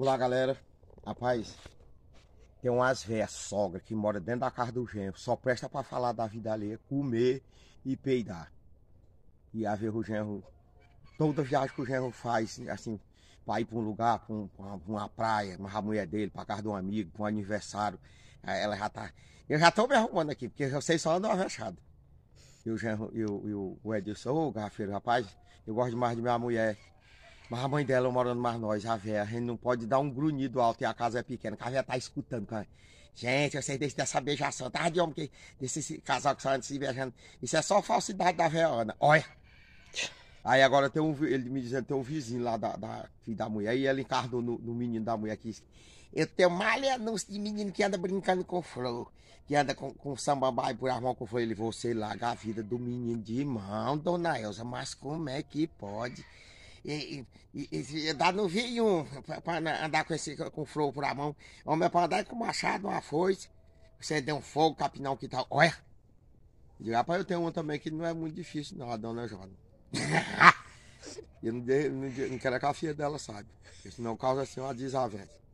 Olá, galera. Rapaz, tem umas velhas sogra que mora dentro da casa do genro, só presta para falar da vida alheia, comer e peidar. E a ver o genro, toda viagem que o genro faz, assim, para ir para um lugar, para um, uma praia, uma mulher dele, para casa de um amigo, para um aniversário, eh, ela já tá. Eu já tô me arrumando aqui, porque vocês só andam avexado. E o genro, e o, e o Edilson, ô oh, garrafeiro, rapaz, eu gosto demais de minha mulher. Mas a mãe dela morando mais nós, a véia, a gente não pode dar um grunhido alto e a casa é pequena, que a véia tá escutando, cara. Gente, eu sei desse, dessa beijação, tá de homem que, desse casal que saindo se beijando. Isso é só falsidade da véia Ana. Olha. Aí agora tem um, ele me dizendo, tem um vizinho lá da, da, da mulher, e ele encardou no, no menino da mulher aqui. Eu tenho malha anúncio de menino que anda brincando com flor, que anda com, com sambabai por mãos com flor. Ele, você larga a vida do menino de mão, dona Elza, mas como é que pode? e, e, e, e dá no vinho para andar com esse com o flor por a mão. Homem é para andar com machado, uma foice, você deu um fogo, capinão que tal. Olha! Digo, rapaz, eu tenho um também que não é muito difícil, não, a dona Jona. eu não, não, não quero que a filha dela sabe, senão causa assim uma desavença.